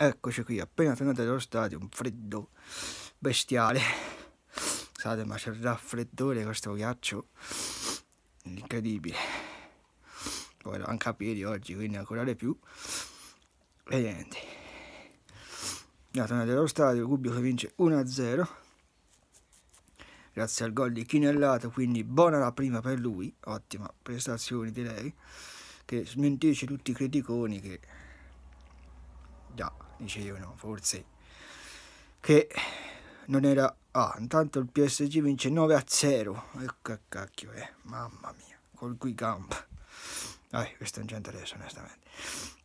Eccoci qui, appena tornati dallo stadio, un freddo bestiale. Scusate, ma c'è il raffreddore questo ghiaccio. Incredibile. Poi ero anche a piedi oggi, quindi ancora di più. E niente. Andiamo tornati dallo stadio, Gubbio che vince 1-0. Grazie al gol di Chinellato, quindi buona la prima per lui. Ottima prestazione direi. Che smentisce tutti i criticoni che... Già dicevano forse che non era ah intanto il PSG vince 9 a 0 e ecco che cacchio è mamma mia col cui campo Vabbè, questo non ci interessa onestamente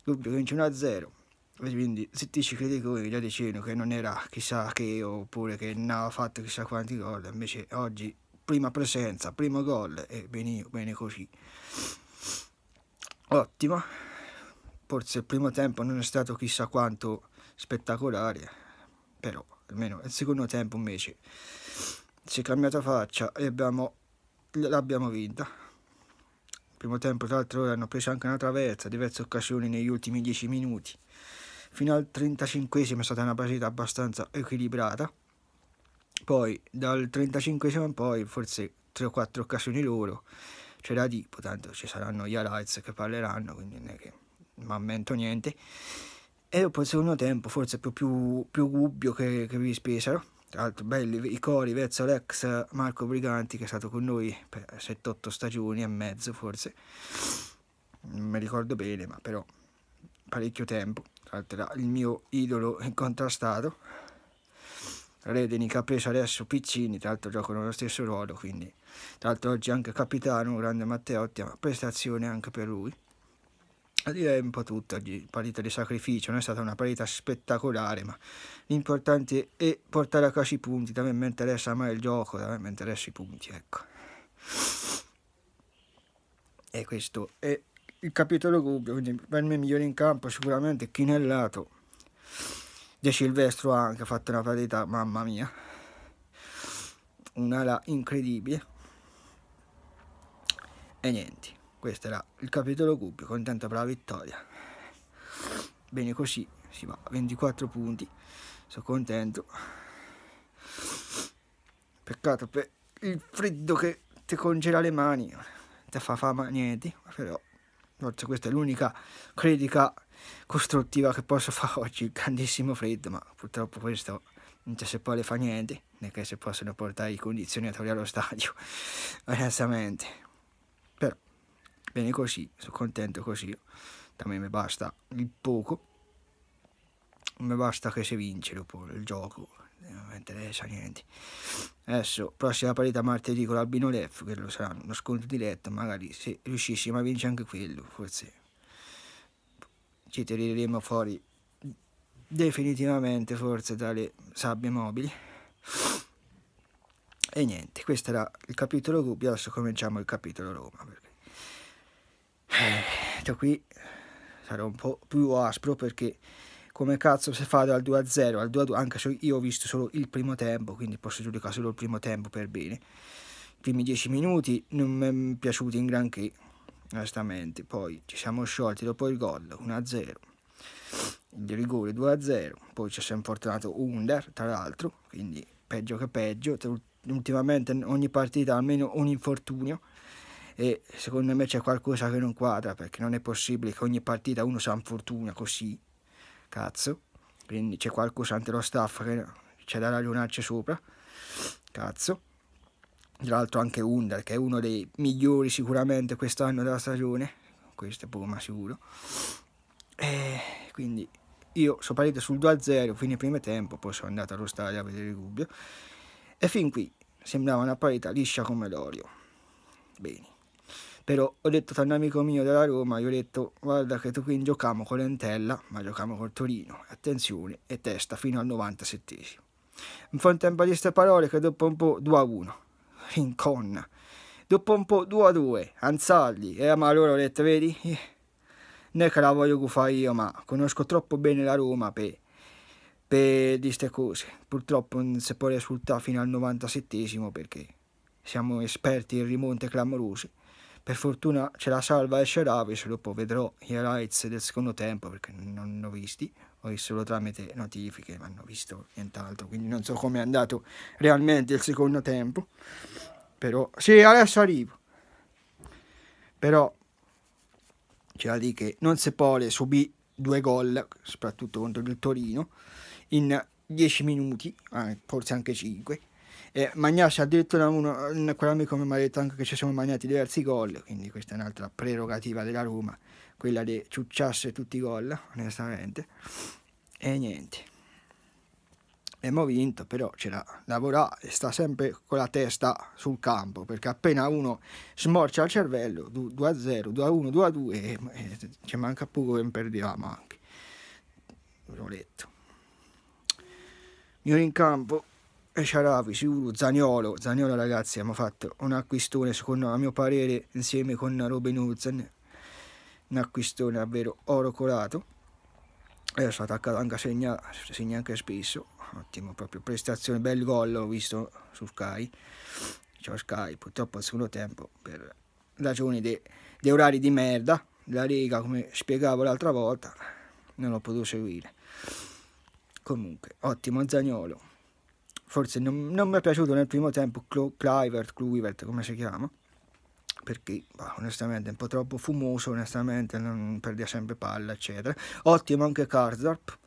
dubbio che vince 1 a 0 quindi se ti ci credi voi già dicevano che non era chissà che oppure che non aveva fatto chissà quanti gol invece oggi prima presenza primo gol e bene, bene così ottimo forse il primo tempo non è stato chissà quanto spettacolare, però almeno il secondo tempo invece si è cambiata faccia e l'abbiamo vinta. Il primo tempo tra l'altro hanno preso anche una traversa, diverse occasioni negli ultimi 10 minuti. Fino al 35 è stata una partita abbastanza equilibrata, poi dal 35 in poi forse 3 o 4 occasioni loro, c'era tipo, tanto ci saranno gli highlights che parleranno, quindi non è che ma mento niente. E dopo il secondo tempo, forse più, più, più Gubbio che, che spesero. tra l'altro belli i cori verso l'ex Marco Briganti che è stato con noi per 7-8 stagioni e mezzo forse, non mi ricordo bene, ma però parecchio tempo, tra l'altro era il mio idolo incontrastato. Redeni che ha preso adesso Piccini, tra l'altro giocano lo stesso ruolo, quindi tra l'altro oggi anche capitano, un grande Matteo, ottima prestazione anche per lui direi un po' tutto di partita di sacrificio, non è stata una partita spettacolare, ma l'importante è portare a casa i punti, da me mi interessa mai il gioco, da me mi interessa i punti, ecco. E questo è il capitolo Gubbio quindi per me migliore in campo sicuramente Chinellato, De Silvestro anche ha fatto una partita, mamma mia, un'ala incredibile. E niente questo era il capitolo cubi contento per la vittoria bene così si va 24 punti sono contento peccato per il freddo che ti congela le mani ti fa fama niente però forse questa è l'unica critica costruttiva che posso fare oggi il grandissimo freddo ma purtroppo questo non c'è se poi le fa niente né che se possono portare i condizionatori allo stadio onestamente Bene così, sono contento così. Da me mi basta il poco. Mi basta che si vince dopo il gioco. Non mi interessa niente. Adesso, prossima partita martedì con l'Albino Lef, quello sarà uno scontro diretto, magari se riuscissimo a vincere anche quello, forse ci tireremo fuori definitivamente forse dalle sabbie mobili e niente questo era il capitolo Gubbio adesso cominciamo il capitolo Roma da certo, qui sarò un po' più aspro perché come cazzo si fa dal 2 a 0 al 2 a 2 anche se io ho visto solo il primo tempo quindi posso giudicare solo il primo tempo per bene i primi dieci minuti non mi è piaciuto in granché onestamente poi ci siamo sciolti dopo il gol 1 a 0 il rigore 2 a 0 poi ci siamo portato under tra l'altro quindi peggio che peggio ultimamente ogni partita almeno un infortunio e secondo me c'è qualcosa che non quadra perché non è possibile che ogni partita uno sa fortuna così, cazzo, quindi c'è qualcosa anche lo staff che c'è da ragionarci sopra, cazzo. Tra l'altro anche Under che è uno dei migliori sicuramente quest'anno della stagione, questo è poco ma sicuro. E quindi io sono partito sul 2-0 fine primo tempo, poi sono andato allo stadio a vedere il dubbio e fin qui sembrava una parità liscia come l'olio. Bene però ho detto a un amico mio della Roma, gli ho detto guarda che tu qui giochiamo con l'Entella, ma giochiamo col Torino, attenzione, e testa fino al 97. Mi fa un tempo di queste parole che dopo un po' 2 a 1, rinconna. Dopo un po' 2 a 2, Anzalli, e eh, ma allora ho detto vedi, eh, non è che la voglio fare io, ma conosco troppo bene la Roma per per di queste cose. Purtroppo non si può risultare fino al 97 perché siamo esperti in rimonte clamorose. Per fortuna ce la salva e Sharavi, dopo vedrò i highlights del secondo tempo perché non ho visti, ho visto solo tramite notifiche, ma non ho visto nient'altro, quindi non so come è andato realmente il secondo tempo. Però sì, adesso arrivo. Però c'è da dire che non Sepole subì due gol, soprattutto contro il Torino, in 10 minuti, ah, forse anche 5 e Magnassi addirittura uno, amico mi ha detto anche che ci siamo mangiati diversi gol, quindi questa è un'altra prerogativa della Roma, quella di ciucciasse tutti i gol, onestamente. E niente. Abbiamo vinto, però c'era lavorare sta sempre con la testa sul campo, perché appena uno smorcia il cervello, 2-0, 2-1, 2-2, e, ci manca poco che perdiamo anche. L'ho letto. Io in campo e Ciarapi, sicuro, Zaniolo, Zaniolo ragazzi abbiamo fatto un acquistone secondo a mio parere insieme con Robin Hudson, un acquistone davvero oro colato, è stato attaccato anche segna, segna anche spesso, ottimo proprio prestazione, bel gol l'ho visto su Sky, ciao Sky, purtroppo al secondo tempo per ragioni di orari di merda, la Lega come spiegavo l'altra volta non l'ho potuto seguire, comunque ottimo Zagnolo forse non, non mi è piaciuto nel primo tempo Cl Clivert, Kluivert, come si chiama, perché bah, onestamente è un po' troppo fumoso, onestamente non perde sempre palla, eccetera. Ottimo anche Karzorp,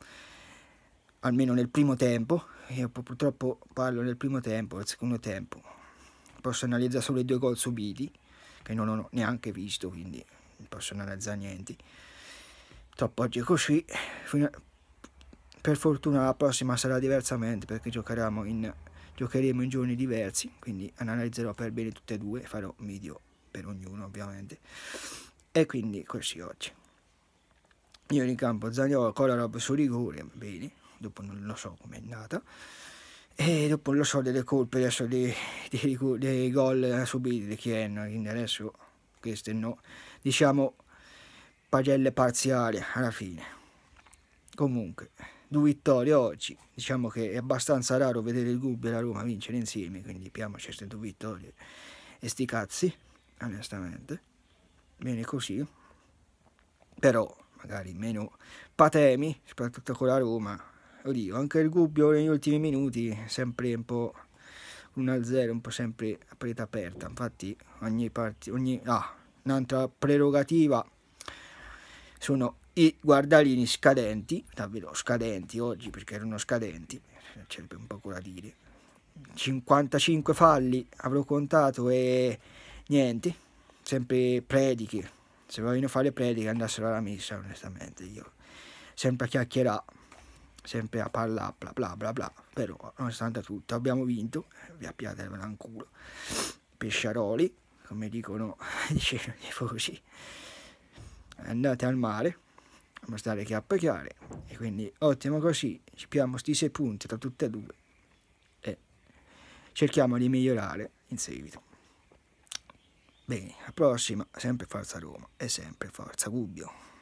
almeno nel primo tempo, io purtroppo parlo nel primo tempo, nel secondo tempo posso analizzare solo i due gol subiti, che non ho neanche visto, quindi non posso analizzare niente. Troppo oggi è così, per fortuna la prossima sarà diversamente perché giocheremo in, giocheremo in giorni diversi, quindi analizzerò per bene tutte e due, farò video per ognuno ovviamente. E quindi così oggi. Io in campo Zagnolo con la roba su rigore, bene, dopo non lo so com'è andata. E dopo lo so delle colpe adesso dei, dei, dei gol subiti di Chienno, quindi adesso queste no, diciamo pagelle parziali alla fine. Comunque due vittorie oggi. Oh, diciamo che è abbastanza raro vedere il Gubbio e la Roma vincere insieme, quindi piamoci queste due vittorie e sti cazzi, onestamente. Bene così, però magari meno patemi, soprattutto con la Roma. Oddio, anche il Gubbio negli ultimi minuti sempre un po'... 1-0, un po' sempre a preta aperta, infatti ogni parte, ogni... Ah, un'altra prerogativa sono i guardalini scadenti, davvero scadenti oggi perché erano scadenti, c'è un po' da dire, 55 falli avrò contato e niente, sempre prediche, se vogliono fare prediche andassero alla messa onestamente io, sempre a chiacchierare, sempre a parlare bla bla bla bla, però nonostante tutto abbiamo vinto, vi appiatevelo un culo, pesciaroli, come dicono, dicevano i tifosi, andate al mare, dobbiamo stare chiappe chiare e quindi ottimo così ci abbiamo sti sei punti tra tutte e due e cerchiamo di migliorare in seguito bene alla prossima sempre forza Roma e sempre forza Gubbio